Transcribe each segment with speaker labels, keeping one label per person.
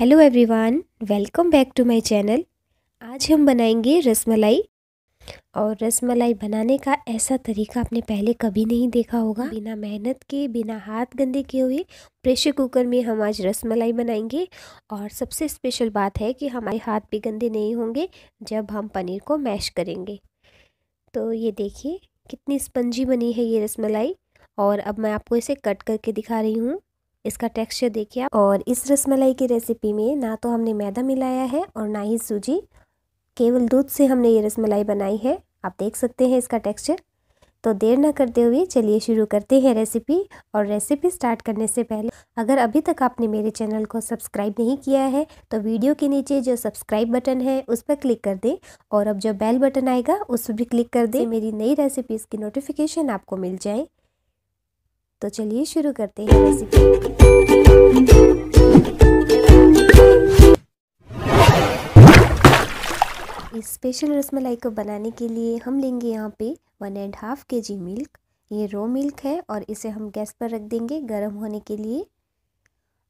Speaker 1: hello everyone welcome back to my channel आज हम बनाएंगे रसमलाई और रसमलाई बनाने का ऐसा तरीका आपने पहले कभी नहीं देखा होगा बिना मेहनत के बिना हाथ गंदे किए हुए प्रेशर कुकर में हम आज रसमलाई बनाएंगे और सबसे स्पेशल बात है कि हमारे हाथ भी गंदे नहीं होंगे जब हम पनीर को मैश करेंगे तो ये देखिए कितनी स्पंजी बनी है ये रसमलाई और अब मैं आपको इसे कट करके दिखा रही हूँ इसका टेक्सचर देखिए आप और इस रसमलाई की रेसिपी में ना तो हमने मैदा मिलाया है और ना ही सूजी केवल दूध से हमने ये रसमलाई बनाई है आप देख सकते हैं इसका टेक्सचर तो देर ना करते हुए चलिए शुरू करते हैं रेसिपी और रेसिपी स्टार्ट करने से पहले अगर अभी तक आपने मेरे चैनल को सब्सक्राइब नहीं किया है तो वीडियो के नीचे जो सब्सक्राइब बटन है उस पर क्लिक कर दें और अब जो बेल बटन आएगा उस पर भी क्लिक कर दें मेरी नई रेसिपीज़ की नोटिफिकेशन आपको मिल जाए तो चलिए शुरू करते हैं रेसिपी इस स्पेशल रसमलाई को बनाने के लिए हम लेंगे यहाँ पे वन एंड हाफ के जी मिल्क ये रो मिल्क है और इसे हम गैस पर रख देंगे गर्म होने के लिए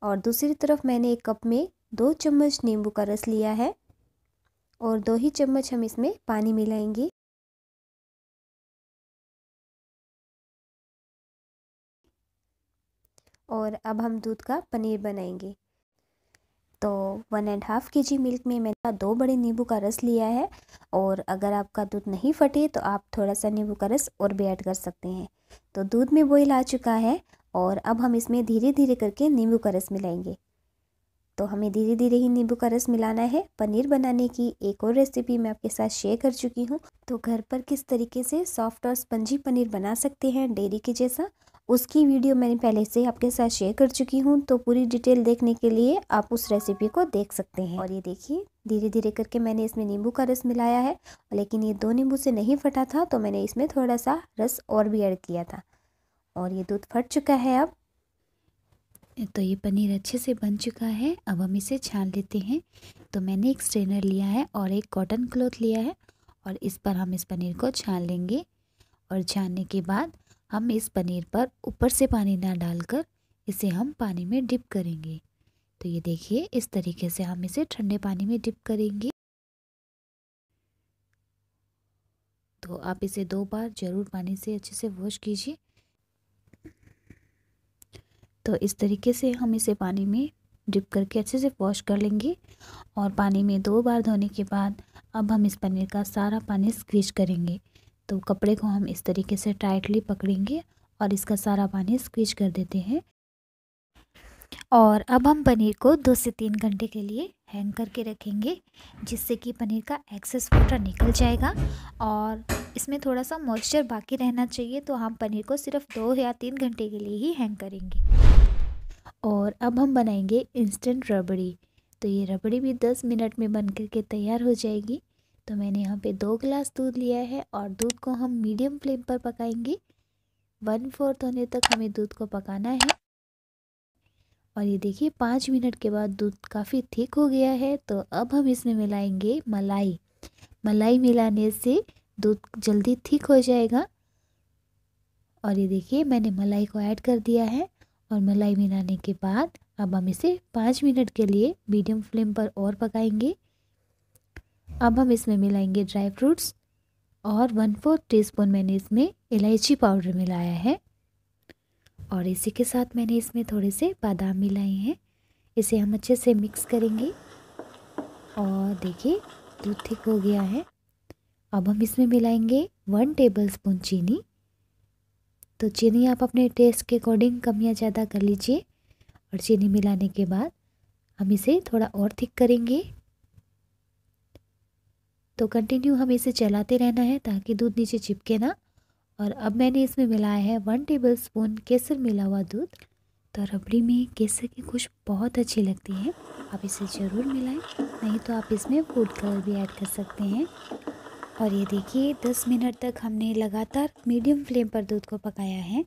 Speaker 1: और दूसरी तरफ मैंने एक कप में दो चम्मच नींबू का रस लिया है और दो ही चम्मच हम इसमें पानी मिलाएंगे और अब हम दूध का पनीर बनाएंगे तो वन एंड हाफ़ के जी मिल्क में मैंने दो बड़े नींबू का रस लिया है और अगर आपका दूध नहीं फटे तो आप थोड़ा सा नींबू का रस और भी ऐड कर सकते हैं तो दूध में बॉयल आ चुका है और अब हम इसमें धीरे धीरे करके नींबू का रस मिलाएंगे तो हमें धीरे धीरे ही नींबू का रस मिलाना है पनीर बनाने की एक और रेसिपी मैं आपके साथ शेयर कर चुकी हूँ तो घर पर किस तरीके से सॉफ्ट और स्पंजी पनीर बना सकते हैं डेयरी के जैसा उसकी वीडियो मैंने पहले से आपके साथ शेयर कर चुकी हूँ तो पूरी डिटेल देखने के लिए आप उस रेसिपी को देख सकते हैं और ये देखिए धीरे धीरे करके मैंने इसमें नींबू का रस मिलाया है लेकिन ये दो नींबू से नहीं फटा था तो मैंने इसमें थोड़ा सा रस और भी ऐड किया था और ये दूध फट चुका है अब तो ये पनीर अच्छे से बन चुका है अब हम इसे छान लेते हैं तो मैंने एक स्ट्रेनर लिया है और एक कॉटन क्लॉथ लिया है और इस पर हम इस पनीर को छान लेंगे और छानने के बाद हम इस पनीर पर ऊपर से पानी ना डालकर इसे हम पानी में डिप करेंगे तो ये देखिए इस तरीके से हम इसे ठंडे पानी में डिप करेंगे तो आप इसे दो बार ज़रूर पानी से अच्छे से वॉश कीजिए तो इस तरीके से हम इसे पानी में डिप करके अच्छे से वॉश कर लेंगे और पानी में दो बार धोने के बाद अब हम इस पनीर का सारा पानी स्क्वीज करेंगे तो कपड़े को हम इस तरीके से टाइटली पकड़ेंगे और इसका सारा पानी स्क्वीज कर देते हैं और अब हम पनीर को दो से तीन घंटे के लिए हैंग करके रखेंगे जिससे कि पनीर का एक्सेस वाटर निकल जाएगा और इसमें थोड़ा सा मॉइस्चर बाकी रहना चाहिए तो हम पनीर को सिर्फ दो या तीन घंटे के लिए ही हैंग करेंगे और अब हम बनाएंगे इंस्टेंट रबड़ी तो ये रबड़ी भी दस मिनट में बन करके तैयार हो जाएगी तो मैंने यहाँ पे दो गिलास दूध लिया है और दूध को हम मीडियम फ्लेम पर पकाएंगे वन फोर्थ होने तक हमें दूध को पकाना है और ये देखिए पाँच मिनट के बाद दूध काफ़ी थिक हो गया है तो अब हम इसमें मिलाएंगे मलाई मलाई मिलाने से दूध जल्दी थिक हो जाएगा और ये देखिए मैंने मलाई को ऐड कर दिया है और मलाई मिलाने के बाद अब हम इसे पाँच मिनट के लिए मीडियम फ्लेम पर और पकाएंगे अब हम इसमें मिलाएंगे ड्राई फ्रूट्स और वन फोर्थ टी स्पून मैंने इसमें इलायची पाउडर मिलाया है और इसी के साथ मैंने इसमें थोड़े से बादाम मिलाए हैं इसे हम अच्छे से मिक्स करेंगे और देखिए दूध थिक हो गया है अब हम इसमें मिलाएंगे वन टेबल स्पून चीनी तो चीनी आप अपने टेस्ट के अकॉर्डिंग कम या ज़्यादा कर लीजिए और चीनी मिलाने के बाद हम इसे थोड़ा और थिक करेंगे तो कंटिन्यू हमें इसे चलाते रहना है ताकि दूध नीचे चिपके ना और अब मैंने इसमें मिलाया है वन टेबल स्पून केसर मिला हुआ दूध तो रबड़ी में केसर की कुछ बहुत अच्छी लगती है आप इसे ज़रूर मिलाएं नहीं तो आप इसमें फूड कलर भी ऐड कर सकते हैं और ये देखिए दस मिनट तक हमने लगातार मीडियम फ्लेम पर दूध को पकाया है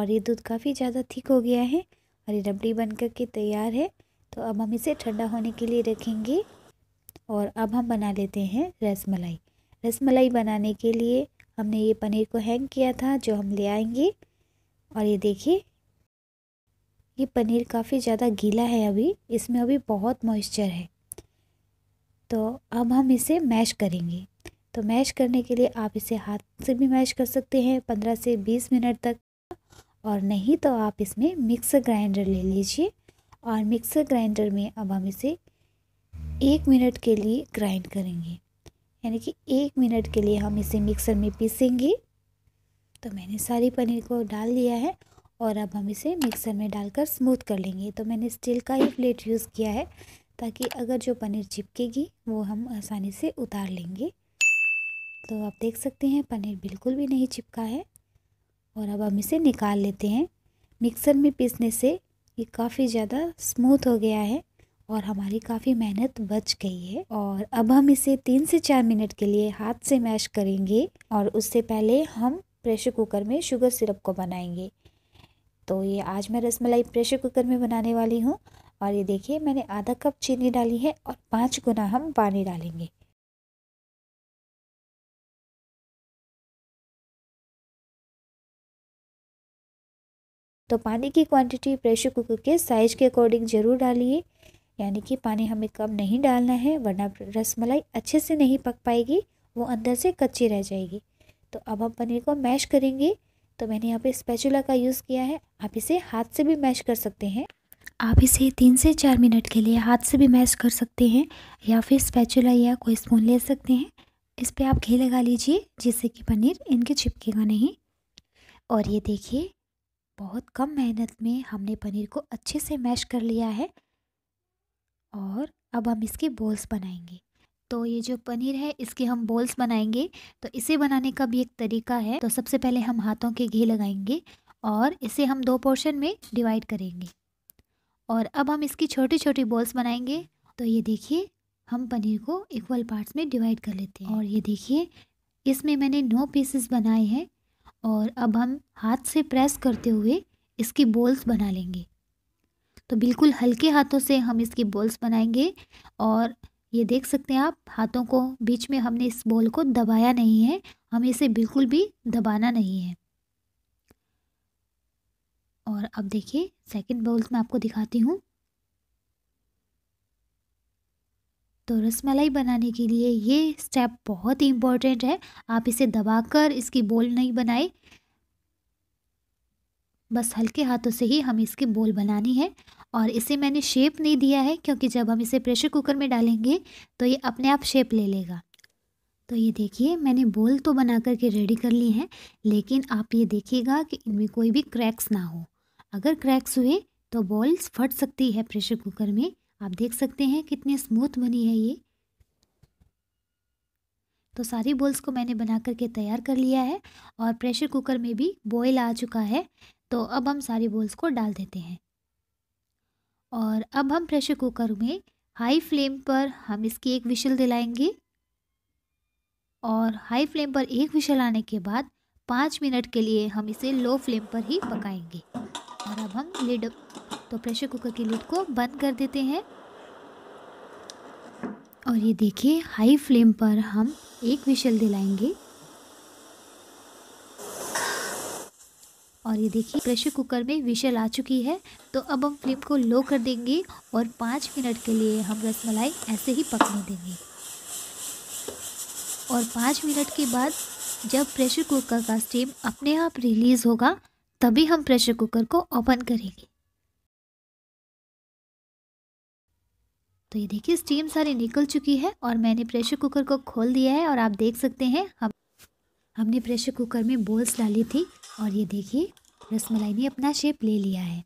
Speaker 1: और ये दूध काफ़ी ज़्यादा थिक हो गया है और ये रबड़ी बन कर के तैयार है तो अब हम इसे ठंडा होने के लिए रखेंगे और अब हम बना लेते हैं रस मलाई रस मलाई बनाने के लिए हमने ये पनीर को हैंग किया था जो हम ले आएंगे और ये देखिए ये पनीर काफ़ी ज़्यादा गीला है अभी इसमें अभी बहुत मॉइस्चर है तो अब हम इसे मैश करेंगे तो मैश करने के लिए आप इसे हाथ से भी मैश कर सकते हैं पंद्रह से बीस मिनट तक और नहीं तो आप इसमें मिक्सर ग्राइंडर ले लीजिए और मिक्सर ग्राइंडर में अब हम इसे एक मिनट के लिए ग्राइंड करेंगे यानी कि एक मिनट के लिए हम इसे मिक्सर में पीसेंगे तो मैंने सारी पनीर को डाल दिया है और अब हम इसे मिक्सर में डालकर स्मूथ कर लेंगे तो मैंने स्टील का ही प्लेट यूज़ किया है ताकि अगर जो पनीर चिपकेगी वो हम आसानी से उतार लेंगे तो आप देख सकते हैं पनीर बिल्कुल भी नहीं चिपका है और अब हम इसे निकाल लेते हैं मिक्सर में पीसने से ये काफ़ी ज़्यादा स्मूथ हो गया है और हमारी काफ़ी मेहनत बच गई है और अब हम इसे तीन से चार मिनट के लिए हाथ से मैश करेंगे और उससे पहले हम प्रेशर कुकर में शुगर सिरप को बनाएंगे तो ये आज मैं रसमलाई प्रेशर कुकर में बनाने वाली हूँ और ये देखिए मैंने आधा कप चीनी डाली है और पाँच गुना हम पानी डालेंगे तो पानी की क्वांटिटी प्रेशर कुकर के साइज के अकॉर्डिंग ज़रूर डालिए यानी कि पानी हमें कम नहीं डालना है वरना रसमलाई अच्छे से नहीं पक पाएगी वो अंदर से कच्ची रह जाएगी तो अब हम पनीर को मैश करेंगे तो मैंने यहाँ पे स्पैचुला का यूज़ किया है आप इसे हाथ से भी मैश कर सकते हैं आप इसे तीन से चार मिनट के लिए हाथ से भी मैश कर सकते हैं या फिर स्पैचुला या कोई स्पून ले सकते हैं इस पर आप घी लगा लीजिए जिससे कि पनीर इनके चिपकेगा नहीं और ये देखिए बहुत कम मेहनत में हमने पनीर को अच्छे से मैश कर लिया है और अब हम इसके बॉल्स बनाएंगे तो ये जो पनीर है इसके हम बॉल्स बनाएंगे तो इसे बनाने का भी एक तरीका है तो सबसे पहले हम हाथों के घी लगाएंगे और इसे हम दो पोर्शन में डिवाइड करेंगे और अब हम इसकी छोटी छोटी बॉल्स बनाएंगे तो ये देखिए हम पनीर को इक्वल पार्ट्स में डिवाइड कर लेते हैं और ये देखिए इसमें मैंने नौ पीसेस बनाए हैं और अब हम हाथ से प्रेस करते हुए इसकी बॉल्स बना लेंगे तो बिल्कुल हल्के हाथों से हम इसकी बॉल्स बनाएंगे और ये देख सकते हैं आप हाथों को बीच में हमने इस बॉल को दबाया नहीं है हमें इसे बिल्कुल भी दबाना नहीं है और अब देखिए सेकंड बॉल्स मैं आपको दिखाती हूँ तो रसमलाई बनाने के लिए ये स्टेप बहुत ही इम्पॉर्टेंट है आप इसे दबाकर इसकी बॉल नहीं बनाए बस हल्के हाथों से ही हमें इसकी बोल बनानी है और इसे मैंने शेप नहीं दिया है क्योंकि जब हम इसे प्रेशर कुकर में डालेंगे तो ये अपने आप शेप ले लेगा तो ये देखिए मैंने बोल तो बना करके रेडी कर ली है लेकिन आप ये देखिएगा कि इनमें कोई भी क्रैक्स ना हो अगर क्रैक्स हुए तो बॉल्स फट सकती है प्रेशर कुकर में आप देख सकते हैं कितनी स्मूथ बनी है ये तो सारी बॉल्स को मैंने बना करके तैयार कर लिया है और प्रेशर कुकर में भी बॉयल आ चुका है तो अब हम सारी बोल्स को डाल देते हैं और अब हम प्रेशर कुकर में हाई फ्लेम पर हम इसकी एक विशल दिलाएंगे और हाई फ्लेम पर एक विशल आने के बाद पाँच मिनट के लिए हम इसे लो फ्लेम पर ही पकाएंगे और अब हम लिड तो प्रेशर कुकर की लिड को बंद कर देते हैं और ये देखिए हाई फ्लेम पर हम एक विशल दिलाएंगे और ये देखिए प्रेशर कुकर में विशल आ चुकी है तो अब हम फ्लेम को लो कर देंगे और पाँच मिनट के लिए हम रसमलाई ऐसे ही पकने देंगे और पाँच मिनट के बाद जब प्रेशर कुकर का स्टीम अपने आप रिलीज़ होगा तभी हम प्रेशर कुकर को ओपन करेंगे तो ये देखिए स्टीम सारी निकल चुकी है और मैंने प्रेशर कुकर को खोल दिया है और आप देख सकते हैं हम हमने प्रेशर कुकर में बॉल्स डाली थी और ये देखिए रसमलाई ने अपना शेप ले लिया है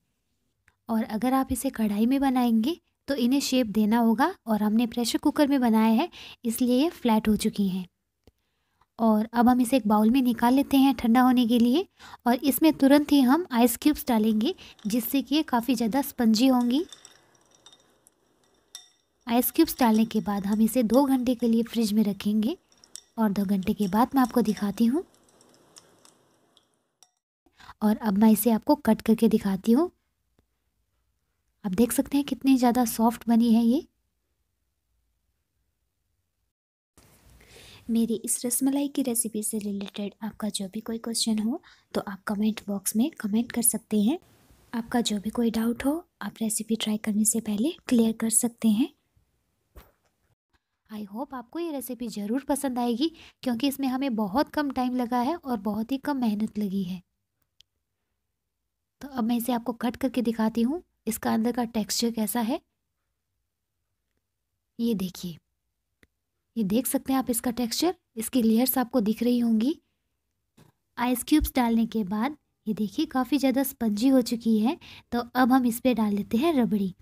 Speaker 1: और अगर आप इसे कढ़ाई में बनाएंगे तो इन्हें शेप देना होगा और हमने प्रेशर कुकर में बनाया है इसलिए ये फ्लैट हो चुकी हैं और अब हम इसे एक बाउल में निकाल लेते हैं ठंडा होने के लिए और इसमें तुरंत ही हम आइस क्यूब्स डालेंगे जिससे कि ये काफ़ी ज़्यादा स्पंजी होंगी आइस क्यूब्स डालने के बाद हम इसे दो घंटे के लिए फ्रिज में रखेंगे और दो घंटे के बाद मैं आपको दिखाती हूँ और अब मैं इसे आपको कट करके दिखाती हूँ आप देख सकते हैं कितनी ज़्यादा सॉफ्ट बनी है ये मेरी इस रसमलाई की रेसिपी से रिलेटेड आपका जो भी कोई क्वेश्चन हो तो आप कमेंट बॉक्स में कमेंट कर सकते हैं आपका जो भी कोई डाउट हो आप रेसिपी ट्राई करने से पहले क्लियर कर सकते हैं आई होप आपको ये रेसिपी ज़रूर पसंद आएगी क्योंकि इसमें हमें बहुत कम टाइम लगा है और बहुत ही कम मेहनत लगी है तो अब मैं इसे आपको कट करके दिखाती हूँ इसका अंदर का टेक्सचर कैसा है ये देखिए ये देख सकते हैं आप इसका टेक्सचर इसकी लेयर्स आपको दिख रही होंगी आइस क्यूब्स डालने के बाद ये देखिए काफ़ी ज़्यादा स्पंजी हो चुकी है तो अब हम इस पर डाल लेते हैं रबड़ी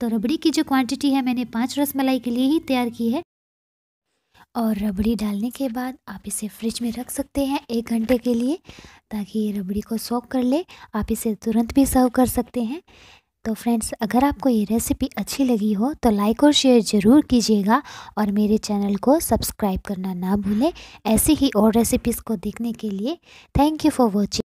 Speaker 1: तो रबड़ी की जो क्वांटिटी है मैंने पाँच रस मलाई के लिए ही तैयार की है और रबड़ी डालने के बाद आप इसे फ्रिज में रख सकते हैं एक घंटे के लिए ताकि ये रबड़ी को सॉक कर ले आप इसे तुरंत भी सर्व कर सकते हैं तो फ्रेंड्स अगर आपको ये रेसिपी अच्छी लगी हो तो लाइक और शेयर ज़रूर कीजिएगा और मेरे चैनल को सब्सक्राइब करना ना भूलें ऐसी ही और रेसिपीज़ को देखने के लिए थैंक यू फॉर वॉचिंग